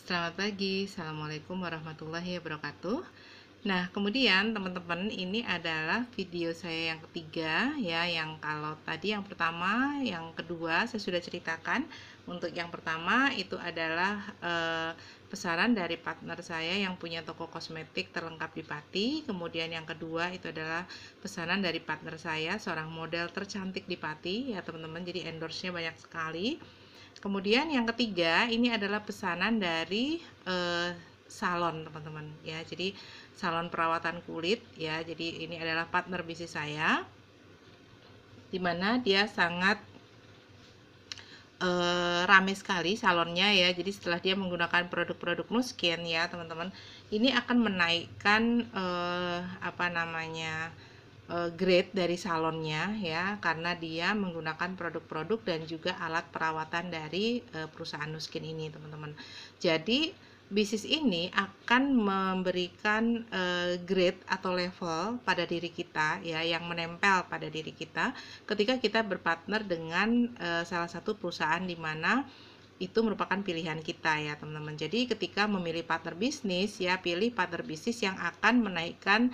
Selamat pagi, Assalamualaikum warahmatullahi wabarakatuh Nah kemudian teman-teman ini adalah video saya yang ketiga ya Yang kalau tadi yang pertama, yang kedua saya sudah ceritakan Untuk yang pertama itu adalah eh, pesanan dari partner saya yang punya toko kosmetik terlengkap di Pati. Kemudian yang kedua itu adalah pesanan dari partner saya seorang model tercantik di Pati ya teman-teman. Jadi endorse-nya banyak sekali. Kemudian yang ketiga, ini adalah pesanan dari eh, salon, teman-teman ya. Jadi salon perawatan kulit ya. Jadi ini adalah partner bisnis saya. Dimana dia sangat uh, rame sekali salonnya ya. Jadi setelah dia menggunakan produk-produk Nuskin ya, teman-teman, ini akan menaikkan uh, apa namanya? Eh, grade dari salonnya ya karena dia menggunakan produk-produk dan juga alat perawatan dari eh, perusahaan Nuskin ini teman-teman. Jadi bisnis ini akan memberikan eh, grade atau level pada diri kita ya yang menempel pada diri kita ketika kita berpartner dengan salah satu perusahaan di mana itu merupakan pilihan kita ya teman-teman. Jadi ketika memilih partner bisnis ya pilih partner bisnis yang akan menaikkan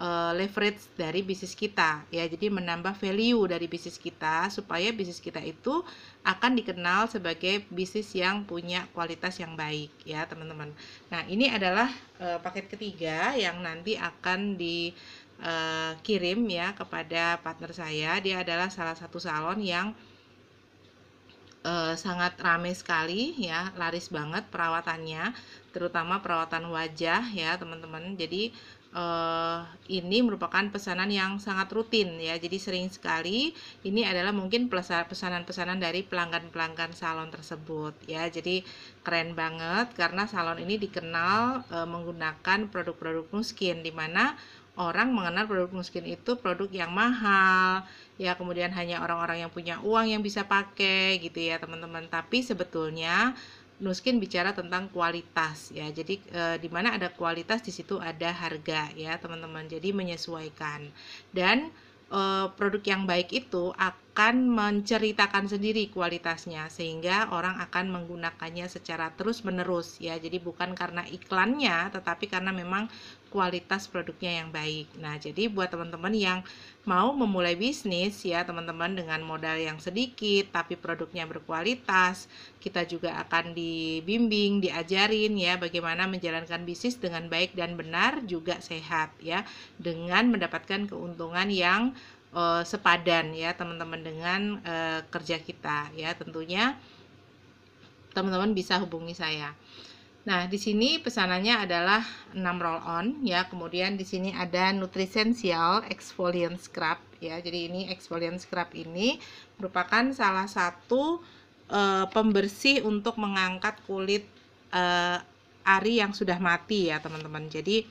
uh, leverage dari bisnis kita ya jadi menambah value dari bisnis kita supaya bisnis kita itu akan dikenal sebagai bisnis yang punya kualitas yang baik ya teman-teman nah ini adalah uh, paket ketiga yang nanti akan dikirim eh, ya kepada partner saya dia adalah salah satu salon yang uh, sangat ramai sekali ya laris banget perawatannya terutama perawatan wajah ya teman-teman jadi uh, ini merupakan pesanan yang sangat rutin ya. Jadi sering sekali ini adalah mungkin pesanan-pesanan dari pelanggan-pelanggan salon tersebut ya. Jadi keren banget karena salon ini dikenal uh, menggunakan produk-produk muskin di mana orang mengenal produk muskin itu produk yang mahal ya kemudian hanya orang-orang yang punya uang yang bisa pakai gitu ya teman-teman tapi sebetulnya Nuskin bicara tentang kualitas ya. Jadi e, di mana ada kualitas di situ ada harga ya, teman-teman. Jadi menyesuaikan. Dan e, produk yang baik itu akan menceritakan sendiri kualitasnya sehingga orang akan menggunakannya secara terus-menerus ya. Jadi bukan karena iklannya tetapi karena memang kualitas produknya yang baik. Nah, jadi buat teman-teman yang mau memulai bisnis ya, teman-teman dengan modal yang sedikit tapi produknya berkualitas, kita juga akan dibimbing, diajarin ya bagaimana menjalankan bisnis dengan baik dan benar juga sehat ya dengan mendapatkan keuntungan yang uh, sepadan ya teman-teman dengan uh, kerja kita ya tentunya teman-teman bisa hubungi saya. Nah, di sini pesanannya adalah 6 roll on ya. Kemudian di sini ada Nutrisensial Exfoliant Scrub ya. Jadi ini exfoliant scrub ini merupakan salah satu uh, pembersih untuk mengangkat kulit uh, ari yang sudah mati ya, teman-teman. Jadi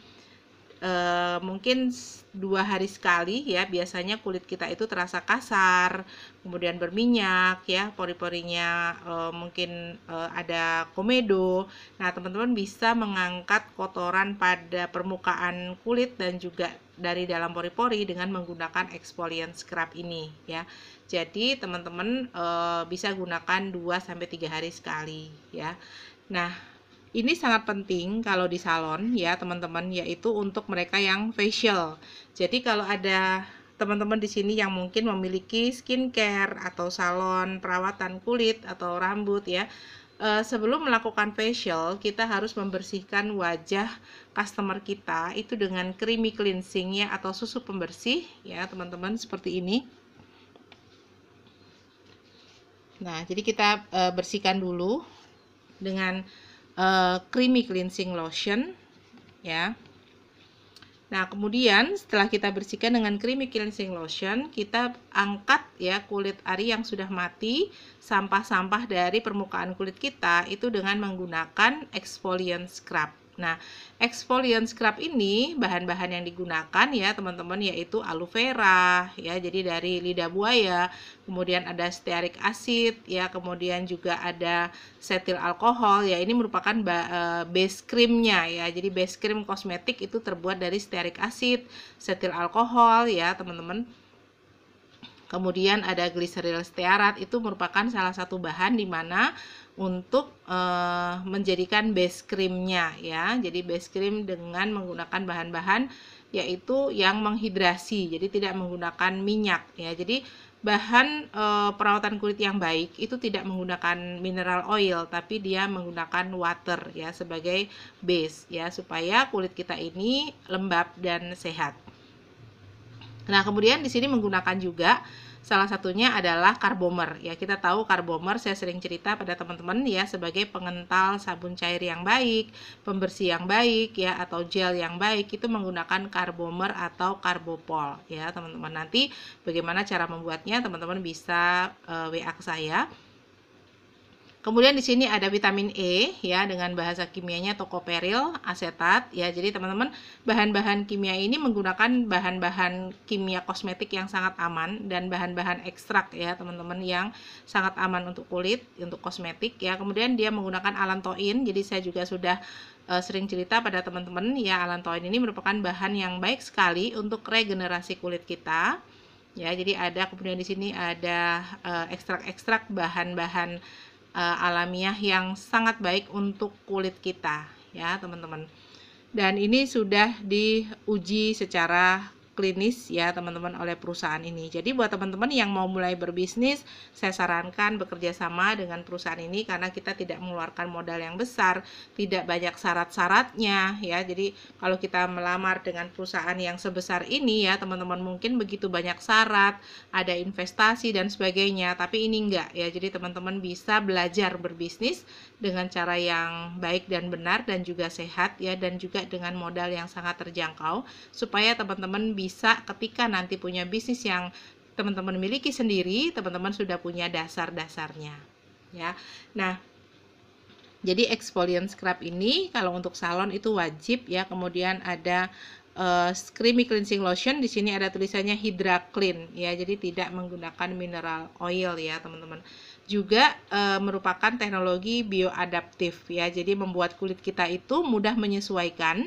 Eh, mungkin dua hari sekali ya biasanya kulit kita itu terasa kasar kemudian berminyak ya pori-porinya e, mungkin e, ada komedo nah teman-teman bisa mengangkat kotoran pada permukaan kulit dan juga dari dalam pori-pori dengan menggunakan exfoliant scrub ini ya jadi teman-teman e, bisa gunakan 2 sampai tiga hari sekali ya nah ini sangat penting kalau di salon ya teman-teman yaitu untuk mereka yang facial. Jadi kalau ada teman-teman di sini yang mungkin memiliki skincare atau salon perawatan kulit atau rambut ya. Eh, sebelum melakukan facial, kita harus membersihkan wajah customer kita itu dengan creamy cleansing ya atau susu pembersih ya teman-teman seperti ini. Nah, jadi kita eh, bersihkan dulu dengan uh, creamy cleansing lotion ya. Nah, kemudian setelah kita bersihkan dengan creamy cleansing lotion, kita angkat ya kulit ari yang sudah mati, sampah-sampah dari permukaan kulit kita itu dengan menggunakan exfoliant scrub Nah, exfoliant scrub ini bahan-bahan yang digunakan ya teman-teman yaitu aloe vera ya jadi dari lidah buaya, kemudian ada stearic acid ya, kemudian juga ada setil alkohol ya ini merupakan eh, base creamnya ya. Jadi base cream kosmetik itu terbuat dari stearic acid, setil alkohol ya teman-teman. Kemudian ada gliseril stearat itu merupakan salah satu bahan di mana untuk uh, menjadikan base krimnya ya. Jadi base krim dengan menggunakan bahan-bahan yaitu yang menghidrasi, jadi tidak menggunakan minyak ya. Jadi bahan e, perawatan kulit yang baik itu tidak menggunakan mineral oil tapi dia menggunakan water ya sebagai base ya supaya kulit kita ini lembab dan sehat. Nah, kemudian di sini menggunakan juga Salah satunya adalah karbomer. Ya, kita tahu karbomer saya sering cerita pada teman-teman ya sebagai pengental sabun cair yang baik, pembersih yang baik ya atau gel yang baik itu menggunakan karbomer atau karbopol ya, teman-teman. Nanti bagaimana cara membuatnya teman-teman bisa uh, eh, WA ke saya Kemudian di sini ada vitamin E ya dengan bahasa kimianya tokoperil asetat ya. Jadi teman-teman bahan-bahan kimia ini menggunakan bahan-bahan kimia kosmetik yang sangat aman dan bahan-bahan ekstrak ya teman-teman yang sangat aman untuk kulit, untuk kosmetik ya. Kemudian dia menggunakan alantoin. Jadi saya juga sudah uh, sering cerita pada teman-teman ya alantoin ini merupakan bahan yang baik sekali untuk regenerasi kulit kita. Ya, jadi ada kemudian di sini ada uh, eh, ekstrak -ekstrak bahan -bahan uh, alamiah yang sangat baik untuk kulit kita ya teman-teman dan ini sudah diuji secara klinis ya teman-teman oleh perusahaan ini. Jadi buat teman-teman yang mau mulai berbisnis, saya sarankan bekerja sama dengan perusahaan ini karena kita tidak mengeluarkan modal yang besar, tidak banyak syarat-syaratnya ya. Jadi kalau kita melamar dengan perusahaan yang sebesar ini ya teman-teman mungkin begitu banyak syarat, ada investasi dan sebagainya, tapi ini enggak ya. Jadi teman-teman bisa belajar berbisnis dengan cara yang baik dan benar dan juga sehat ya dan juga dengan modal yang sangat terjangkau supaya teman-teman bisa bisa ketika nanti punya bisnis yang teman-teman miliki sendiri, teman-teman sudah punya dasar-dasarnya. Ya. Nah, jadi exfoliant scrub ini kalau untuk salon itu wajib ya. Kemudian ada uh, creamy cleansing lotion di sini ada tulisannya Hydra Clean ya. Jadi tidak menggunakan mineral oil ya, teman-teman. Juga e, merupakan teknologi bioadaptif ya. Jadi membuat kulit kita itu mudah menyesuaikan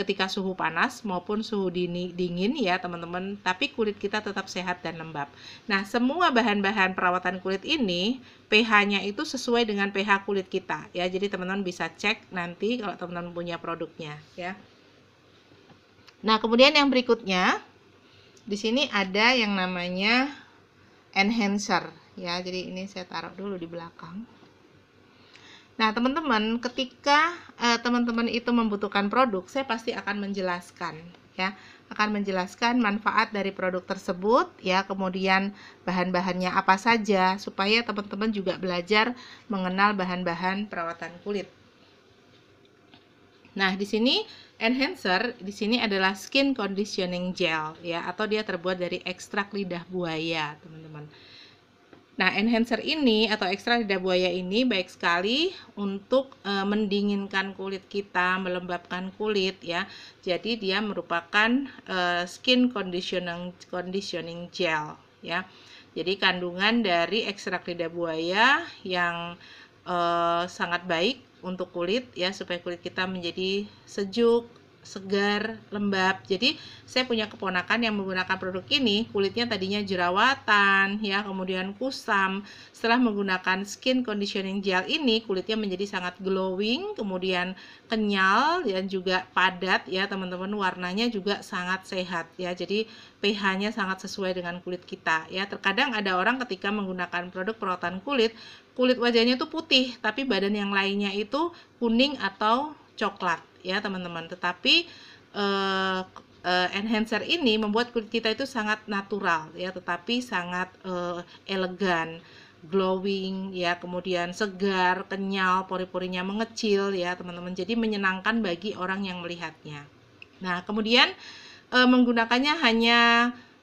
ketika suhu panas maupun suhu dini, dingin ya teman-teman, tapi kulit kita tetap sehat dan lembab. Nah, semua bahan-bahan perawatan kulit ini pH-nya itu sesuai dengan pH kulit kita ya. Jadi teman-teman bisa cek nanti kalau teman-teman punya produknya ya. Nah, kemudian yang berikutnya di sini ada yang namanya enhancer ya. Jadi ini saya taruh dulu di belakang. Nah, teman-teman, ketika eh, teman-teman eh, itu membutuhkan produk, saya pasti akan menjelaskan ya, akan menjelaskan manfaat dari produk tersebut ya, kemudian bahan-bahannya apa saja supaya teman-teman juga belajar mengenal bahan-bahan perawatan kulit. Nah, di sini enhancer di sini adalah skin conditioning gel ya atau dia terbuat dari ekstrak lidah buaya, teman-teman. Nah, enhancer ini atau ekstra lidah buaya ini baik sekali untuk e, mendinginkan kulit kita, melembabkan kulit ya. Jadi dia merupakan e, skin conditioning conditioning gel ya. Jadi kandungan dari ekstrak lidah buaya yang e, sangat baik untuk kulit ya supaya kulit kita menjadi sejuk, segar, lembab. Jadi saya punya keponakan yang menggunakan produk ini, kulitnya tadinya jerawatan, ya, kemudian kusam. Setelah menggunakan skin conditioning gel ini, kulitnya menjadi sangat glowing, kemudian kenyal dan juga padat ya, teman-teman. Warnanya juga sangat sehat ya. Jadi pH-nya sangat sesuai dengan kulit kita ya. Terkadang ada orang ketika menggunakan produk perawatan kulit, kulit wajahnya tuh putih, tapi badan yang lainnya itu kuning atau coklat ya teman-teman. Tetapi uh, uh, enhancer ini membuat kulit kita itu sangat natural ya, tetapi sangat uh, elegan, glowing ya, kemudian segar, kenyal, pori-porinya mengecil ya, teman-teman. Jadi menyenangkan bagi orang yang melihatnya. Nah, kemudian uh, menggunakannya hanya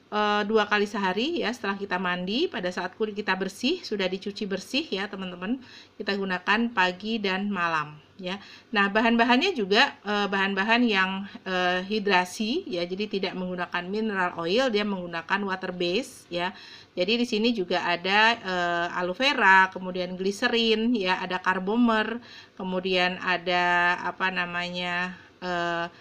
Eh, dua kali sehari ya setelah kita mandi pada saat kulit kita bersih sudah dicuci bersih ya teman-teman kita gunakan pagi dan malam ya nah bahan-bahannya juga eh, bahan-bahan yang eh, hidrasi ya jadi tidak menggunakan mineral oil dia menggunakan water base ya jadi di sini juga ada aloe vera kemudian gliserin ya ada karbomer kemudian ada apa namanya eh,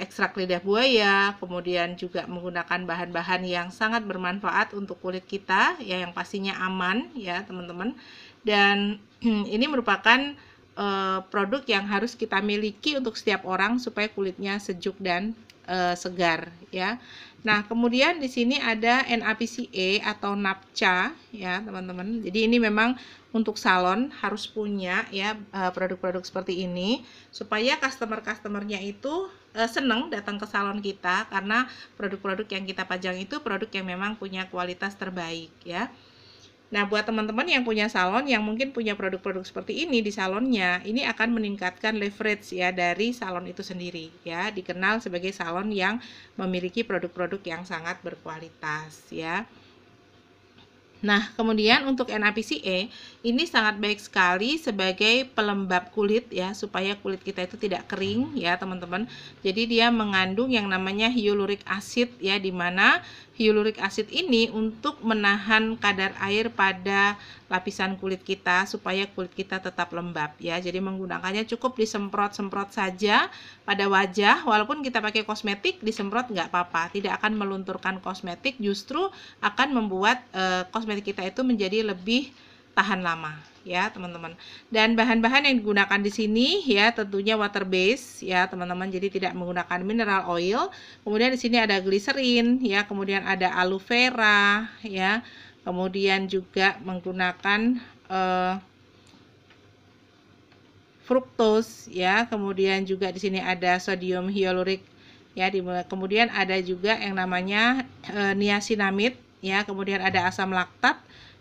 ekstrak lidah buaya, kemudian juga menggunakan bahan-bahan yang sangat bermanfaat untuk kulit kita, ya yang pastinya aman ya teman-teman. Dan ini merupakan eh, produk yang harus kita miliki untuk setiap orang supaya kulitnya sejuk dan e, segar ya. Nah, kemudian di sini ada NAPCA atau NAPCA ya, teman-teman. Jadi ini memang untuk salon harus punya ya eh, produk-produk seperti ini supaya customer-customernya itu e, seneng datang ke salon kita karena produk-produk yang kita pajang itu produk yang memang punya kualitas terbaik ya. Nah, buat teman-teman yang punya salon yang mungkin punya produk-produk seperti ini di salonnya, ini akan meningkatkan leverage ya dari salon itu sendiri ya, dikenal sebagai salon yang memiliki produk-produk yang sangat berkualitas ya. Nah, kemudian untuk NaPCA e, ini sangat baik sekali sebagai pelembab kulit ya supaya kulit kita itu tidak kering ya, teman-teman. Jadi dia mengandung yang namanya hyaluronic acid ya di mana hyaluronic acid ini untuk menahan kadar air pada lapisan kulit kita supaya kulit kita tetap lembab ya. Jadi menggunakannya cukup disemprot-semprot saja pada wajah walaupun kita pakai kosmetik disemprot nggak apa-apa. Tidak akan melunturkan kosmetik justru akan membuat e, kosmetik kita itu menjadi lebih tahan lama ya teman-teman dan bahan-bahan yang digunakan di sini ya tentunya water base ya teman-teman jadi tidak menggunakan mineral oil kemudian di sini ada gliserin ya kemudian ada aloe vera ya kemudian juga menggunakan uh, eh, fruktos ya kemudian juga di sini ada sodium hyaluronik ya di, kemudian ada juga yang namanya e, eh, niacinamid ya kemudian ada asam laktat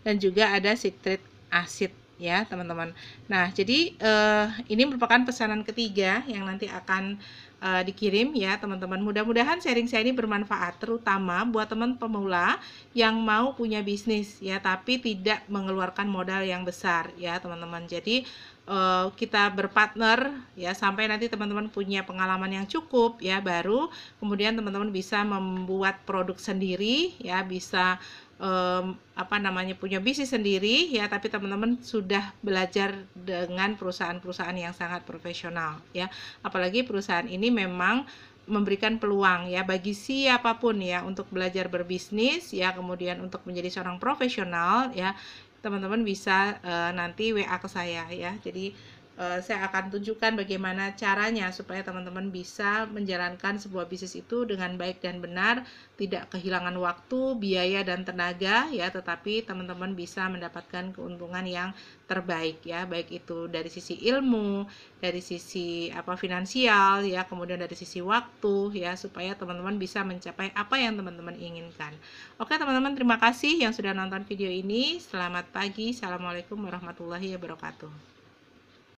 dan juga ada citric acid ya teman-teman. Nah jadi uh, ini merupakan pesanan ketiga yang nanti akan uh, dikirim ya teman-teman. Mudah-mudahan sharing saya ini bermanfaat terutama buat teman pemula yang mau punya bisnis ya tapi tidak mengeluarkan modal yang besar ya teman-teman. Jadi uh, kita berpartner ya sampai nanti teman-teman punya pengalaman yang cukup ya baru kemudian teman-teman bisa membuat produk sendiri ya bisa um, apa namanya punya bisnis sendiri ya tapi teman-teman sudah belajar dengan perusahaan-perusahaan yang sangat profesional ya apalagi perusahaan ini memang memberikan peluang ya bagi siapapun ya untuk belajar berbisnis ya kemudian untuk menjadi seorang profesional ya teman-teman bisa uh, nanti WA ke saya ya jadi Eh, saya akan tunjukkan bagaimana caranya supaya teman-teman bisa menjalankan sebuah bisnis itu dengan baik dan benar, tidak kehilangan waktu, biaya dan tenaga ya, tetapi teman-teman bisa mendapatkan keuntungan yang terbaik ya, baik itu dari sisi ilmu, dari sisi apa finansial ya, kemudian dari sisi waktu ya supaya teman-teman bisa mencapai apa yang teman-teman inginkan. Oke, teman-teman terima kasih yang sudah nonton video ini. Selamat pagi. Assalamualaikum warahmatullahi wabarakatuh.